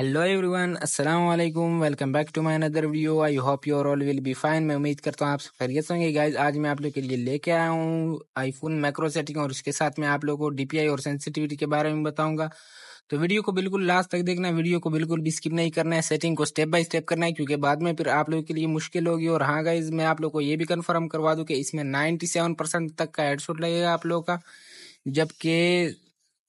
hello everyone अस्सलाम वालेकुम welcome back to my another video I hope your all will be fine मैं उम्मीद करता हूँ आप खैरियत होंगे गाइज आज मैं आप लोग के लिए लेके आया हूँ आईफोन मैक्रो सेटिंग और उसके साथ में आप लोगों को डीपीआई और सेंसिटिविटी के बारे में बताऊंगा तो वीडियो को बिल्कुल लास्ट तक देखना वीडियो को बिल्कुल भी स्किप नहीं करना है सेटिंग को स्टेप बाय स्टेप करना है क्योंकि बाद में फिर आप लोगों के लिए मुश्किल होगी और हाँ गाइज मैं आप लोग को ये भी कन्फर्म करवा दूँ कि इसमें नाइन्टी सेवन परसेंट तक का हेडसोट लगेगा आप लोगों का जबकि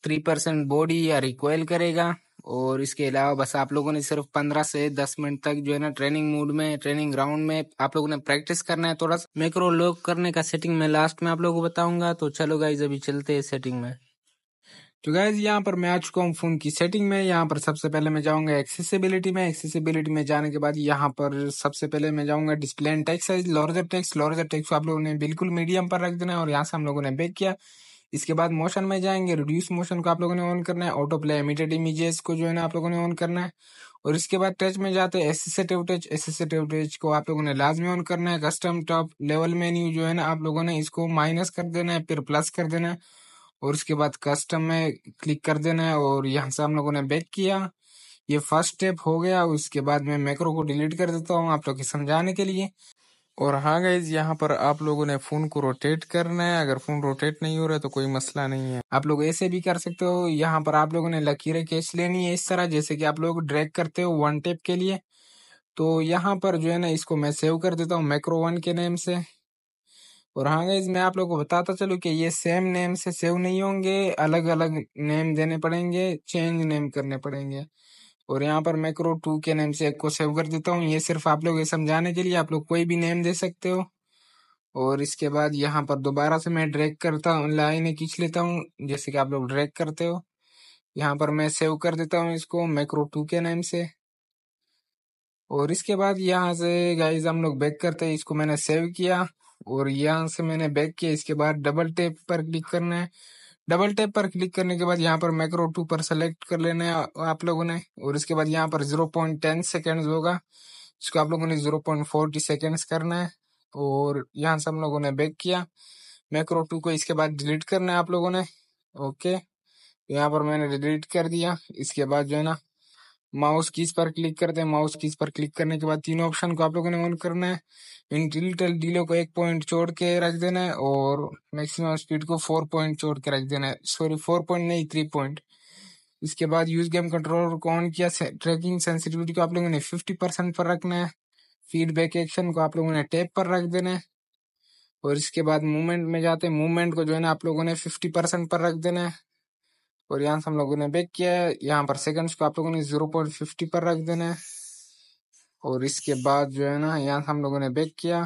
थ्री परसेंट बॉडी या रिकॉयल करेगा और इसके अलावा बस आप लोगों ने सिर्फ पंद्रह से दस मिनट तक जो है ना ट्रेनिंग मूड में ट्रेनिंग ग्राउंड में आप लोगों ने प्रैक्टिस करना है थोड़ा सा मैक्रो लॉक करने का सेटिंग में लास्ट में आप लोगों को बताऊंगा तो चलो गाइज अभी चलते हैं सेटिंग में तो गाइज यहाँ पर मैं आ चुका हूँ फ़ोन की सेटिंग में यहाँ पर सबसे पहले मैं जाऊंगा एक्सेसिबिलिटी में एक्सेसिबिलिटी में जाने के बाद यहाँ पर सबसे पहले मैं जाऊँगा display and text size larger text larger text को आप लोगों ने बिल्कुल मीडियम पर रख देना है और यहाँ से हम लोगों ने बेक किया इसके बाद मोशन में जाएंगे रिड्यूस मोशन को आप लोगों ने ऑन करना है ऑटो प्ले एमिटेड इमेजेस को जो है ना आप लोगों ने ऑन करना है और इसके बाद टच में जाते हैं एसेसिटिव टच एसेसिटिव टच को आप लोगों ने लाजमी ऑन करना है कस्टम टॉप लेवल मेन्यू जो है ना आप लोगों ने इसको माइनस कर देना है फिर प्लस कर देना है और उसके बाद कस्टम में क्लिक कर देना है और यहाँ से हम लोगों ने बैक किया ये फर्स्ट स्टेप हो गया उसके बाद मैं मैक्रो को डिलीट कर देता हूँ आप लोग समझाने के लिए और हाँ गाइज यहाँ पर आप लोगों ने फ़ोन को रोटेट करना है अगर फ़ोन रोटेट नहीं हो रहा है तो कोई मसला नहीं है आप लोग ऐसे भी कर सकते हो यहाँ पर आप लोगों ने लकीरें कैच लेनी है इस तरह जैसे कि आप लोग ड्रैग करते हो वन टेप के लिए तो यहाँ पर जो है ना इसको मैं सेव कर देता हूँ मैक्रो वन के नेम से और हाँ गाइज मैं आप लोग को बताता चलूँ कि ये सेम नेम से सेव नहीं होंगे अलग अलग नेम देने पड़ेंगे चेंज नेम करने पड़ेंगे और यहाँ पर मैक्रो टू के नेम से एक को सेव कर देता हूँ ये सिर्फ आप लोग ये समझाने के लिए आप लोग कोई भी नेम दे सकते हो और इसके बाद यहाँ पर दोबारा से मैं ड्रैग करता हूँ लाइन खींच लेता हूँ जैसे कि आप लोग ड्रैग करते हो यहाँ पर मैं सेव कर देता हूँ इसको मैक्रो टू के नेम से और इसके बाद यहाँ से गाइज हम लोग बैक करते हैं इसको मैंने सेव किया और यहाँ से मैंने बैक किया इसके बाद डबल टेप पर क्लिक करना है डबल टैप पर क्लिक करने के बाद यहाँ पर मैक्रो टू पर सेलेक्ट कर लेना है आप लोगों ने और इसके बाद यहाँ पर जीरो पॉइंट टेन सेकेंड होगा इसको आप लोगों ने जीरो पॉइंट फोर्टी सेकेंड्स करना है और यहाँ से हम लोगों ने बैक किया मैक्रो टू को इसके बाद डिलीट करना है आप लोगों ने ओके यहाँ पर मैंने डिलीट कर दिया इसके बाद जो है ना माउस किस पर क्लिक करते हैं माउस किस पर क्लिक करने के बाद तीनों ऑप्शन को आप लोगों ने ऑन करना है इन डिजिटल डीलों को एक पॉइंट छोड़ के रख देना है और मैक्सिमम स्पीड को फोर पॉइंट छोड़ के रख देना है सॉरी फोर पॉइंट नहीं थ्री पॉइंट इसके बाद यूज गेम कंट्रोलर को ऑन किया ट्रैकिंग सेंसिटिविटी को आप लोगों ने फिफ्टी परसेंट पर रखना है फीडबैक एक्शन को आप लोगों ने टेप पर रख देना है और इसके बाद मूवमेंट में जाते हैं मूवमेंट को जो है ना आप लोगों ने फिफ्टी परसेंट पर रख देना है और यहाँ से हम लोगों ने बेक किया है यहाँ पर सेकंड्स को आप लोगों ने जीरो पॉइंट फिफ्टी पर रख देना है और इसके बाद जो है ना यहाँ से हम लोगों ने बेक किया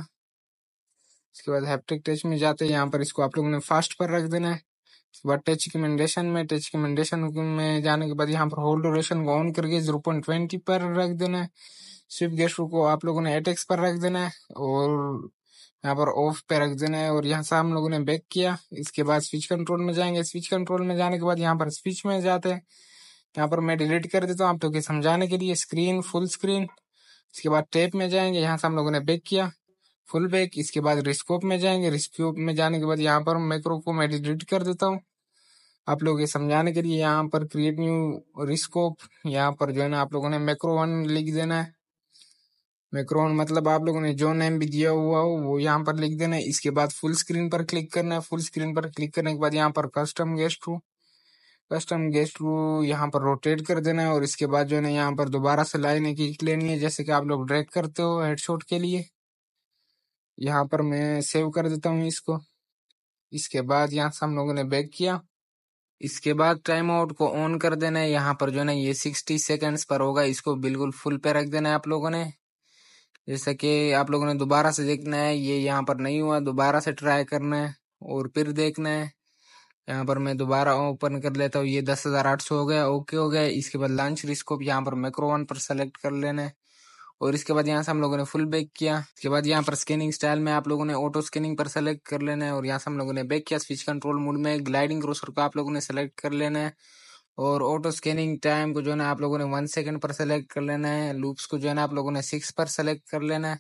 इसके बाद हैप्टिक टच में जाते हैं यहाँ पर इसको आप लोगों ने फास्ट पर रख देना है इसके बाद टच रिकमेंडेशन में टच रिकमेंडेशन में जाने के बाद यहाँ पर होल्ड ड्यूरेशन को ऑन करके जीरो पॉइंट ट्वेंटी पर रख देना है स्विप गेस्ट को आप लोगों ने एटेक्स पर रख देना है और यहाँ पर ऑफ पे रख देना है और यहाँ से हम लोगों ने बैक किया इसके बाद स्विच कंट्रोल में जाएंगे स्विच कंट्रोल में जाने के बाद यहाँ पर स्विच में जाते हैं यहाँ पर मैं डिलीट कर देता हूँ आप लोग के समझाने के लिए स्क्रीन फुल स्क्रीन इसके बाद टेप में जाएंगे यहाँ से हम लोगों ने बैक किया फुल बैक इसके बाद रिस्कोप में जाएंगे रिस्कोप में जाने के बाद यहाँ पर मैक्रो को मैं डिलीट कर देता हूँ आप लोगों के समझाने के लिए यहाँ पर क्रिएट न्यू रिस्कोप यहाँ पर जो है ना आप लोगों ने मैक्रो वन लिख देना है मैक्रोन मतलब आप लोगों ने जो नेम भी दिया हुआ हो वो यहाँ पर लिख देना है इसके बाद फुल स्क्रीन पर क्लिक करना है फुल स्क्रीन पर क्लिक करने के बाद यहाँ पर custom gesture custom gesture यहाँ पर रोटेट कर देना है और इसके बाद जो है ना यहाँ पर दोबारा से लाइन एक लेनी है जैसे कि आप लोग ड्रैग करते हो हेडशॉट के लिए यहाँ पर मैं सेव कर देता हूँ इसको इसके बाद यहाँ से हम लोगों ने बैक किया इसके बाद टाइम आउट को ऑन कर देना है यहाँ पर जो है ना ये सिक्सटी सेकेंड्स पर होगा इसको बिल्कुल फुल पे रख देना है आप लोगों ने जैसा कि आप लोगों ने दोबारा से देखना है ये यहाँ पर नहीं हुआ दोबारा से ट्राई करना है और फिर देखना है यहाँ पर मैं दोबारा ओपन कर लेता हूँ ये दस हज़ार आठ सौ हो गया ओके हो गया इसके बाद लंच रिस्कोप यहाँ पर मैक्रो वन पर सेलेक्ट कर लेना है और इसके बाद यहाँ से हम लोगों ने फुल बैक किया इसके बाद यहाँ पर स्कैनिंग स्टाइल में आप लोगों ने ऑटो स्कैनिंग पर सेलेक्ट कर लेना है और यहाँ से हम लोगों ने बैक किया स्विच कंट्रोल मोड में ग्लाइडिंग क्रोसर को आप लोगों ने सेलेक्ट कर लेना है और ऑटो स्कैनिंग टाइम को जो है ना आप लोगों ने वन सेकंड पर सेलेक्ट कर लेना है लूप्स को जो है ना आप लोगों ने सिक्स पर सेलेक्ट कर लेना है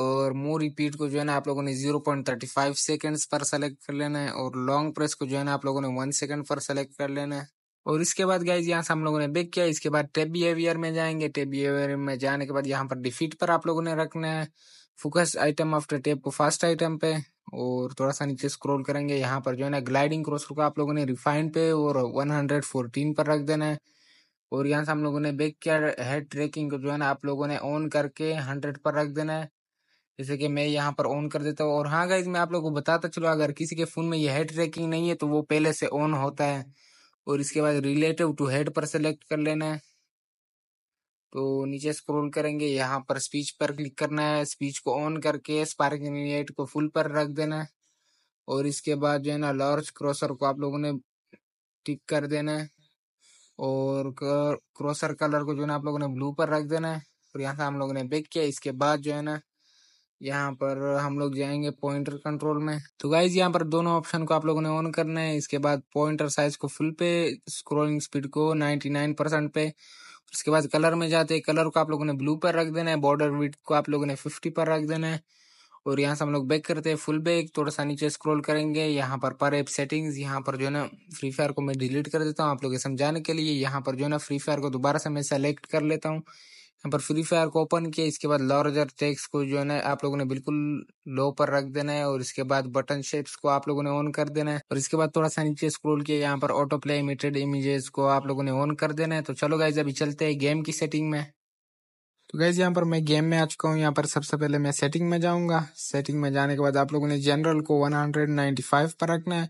और मो रिपीट को जो है ना आप लोगों ने zero point thirty five seconds पर सेलेक्ट कर लेना है और लॉन्ग प्रेस को जो है ना आप लोगों ने वन सेकेंड पर सेलेक्ट कर लेना है और इसके बाद गाइज यहाँ से हम लोगों ने बेक किया इसके बाद टेप बिहेवियर में जाएंगे टेप बिहेवियर में जाने के बाद यहाँ पर डिफीट पर आप लोगों ने रखना है फोकस आइटम आफ्टर टेप को फर्स्ट आइटम पे और थोड़ा सा नीचे स्क्रॉल करेंगे यहाँ पर जो है ना ग्लाइडिंग क्रॉस को आप लोगों ने रिफाइंड पे और 114 पर रख देना है और यहाँ से हम लोगों ने बेक किया हेड ट्रैकिंग को जो है ना आप लोगों ने ऑन करके हंड्रेड पर रख देना है जैसे कि मैं यहाँ पर ऑन कर देता हूँ और हाँ गाइज मैं आप लोगों को बताता चलो अगर किसी के फ़ोन में ये हेड ट्रैकिंग नहीं है तो वो पहले से ऑन होता है और इसके बाद रिलेटिव टू हेड पर सेलेक्ट कर लेना है तो नीचे स्क्रॉल करेंगे यहाँ पर स्पीच पर क्लिक करना है स्पीच को ऑन करके स्पार्क इनिट को फुल पर रख देना है और इसके बाद जो है ना लार्ज क्रॉसर को आप लोगों ने टिक कर देना है और क्रॉसर कलर को जो है ना आप लोगों ने ब्लू पर रख देना है और यहाँ से हम लोगों ने बेक किया इसके बाद जो है ना यहाँ पर हम लोग जाएंगे पॉइंटर कंट्रोल में तो गाइज यहाँ पर दोनों ऑप्शन को आप लोगों ने ऑन करना है इसके बाद पॉइंटर साइज को फुल पे स्क्रोलिंग स्पीड को 99 परसेंट पे उसके बाद कलर में जाते हैं कलर को आप लोगों ने ब्लू पर रख देना है बॉर्डर विथ को आप लोगों ने फिफ्टी पर रख देना है और यहाँ से हम लोग बैक करते हैं फुल बैक थोड़ा सा नीचे स्क्रॉल करेंगे यहाँ पर पर एप सेटिंग्स यहाँ पर जो है ना फ्री फायर को मैं डिलीट कर देता हूँ आप लोग समझाने के लिए यहाँ पर जो है ना फ्री फायर को दोबारा से मैं सेलेक्ट कर लेता हूँ यहाँ पर फ्री फायर को ओपन किया इसके बाद लॉर्जर टेक्स को जो है ना आप लोगों ने बिल्कुल लो पर रख देना है और इसके बाद बटन शेप्स को आप लोगों ने ऑन कर देना है और इसके बाद थोड़ा सा नीचे स्क्रोल किया यहाँ पर ऑटो प्ले इमिटेड इमेजेस को आप लोगों ने ऑन कर देना है तो चलो गाइज अभी चलते हैं गेम की सेटिंग में तो गैज यहाँ पर मैं गेम में आ चुका हूँ यहाँ पर सबसे पहले मैं सेटिंग में जाऊँगा सेटिंग में जाने के बाद आप लोगों ने जनरल को 195 पर रखना है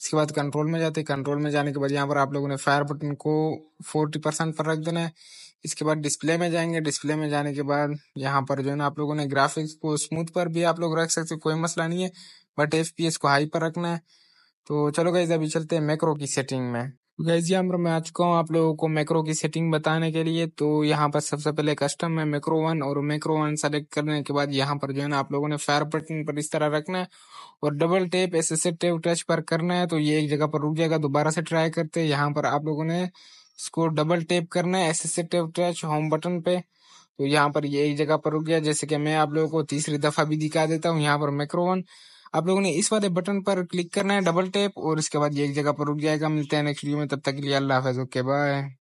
इसके बाद कंट्रोल में जाते हैं कंट्रोल में जाने के बाद यहाँ पर आप लोगों ने फायर बटन को 40 परसेंट पर रख देना है इसके बाद डिस्प्ले में जाएंगे डिस्प्ले में जाने के बाद यहाँ पर जो है ना आप लोगों ने ग्राफिक्स को स्मूथ पर भी आप लोग रख सकते हो कोई मसला नहीं है बट एफ को हाई पर रखना है तो चलो गाइज अभी चलते हैं मैक्रो की सेटिंग में गाइज ये पर मैं आ चुका हूँ आप लोगों को मैक्रो की सेटिंग बताने के लिए तो यहाँ पर सबसे पहले कस्टम है मैक्रो वन और मैक्रो वन सेलेक्ट करने के बाद यहाँ पर जो है ना आप लोगों ने फायर बटन पर इस तरह रखना है और double tap assistive touch पर करना है तो ये एक जगह पर रुक जाएगा दोबारा से ट्राई करते हैं यहाँ पर आप लोगों ने इसको डबल टेप करना है assistive touch home button पे तो यहाँ पर ये एक जगह पर रुक गया जैसे कि मैं आप लोगों को तीसरी दफा भी दिखा देता हूँ यहाँ पर माइक्रोवन आप लोगों ने इस वाले बटन पर क्लिक करना है डबल टैप और इसके बाद ये एक जगह पर रुक जाएगा मिलते हैं नेक्स्ट वीडियो में तब तक के लिए अल्लाह हाफिज ओके बाय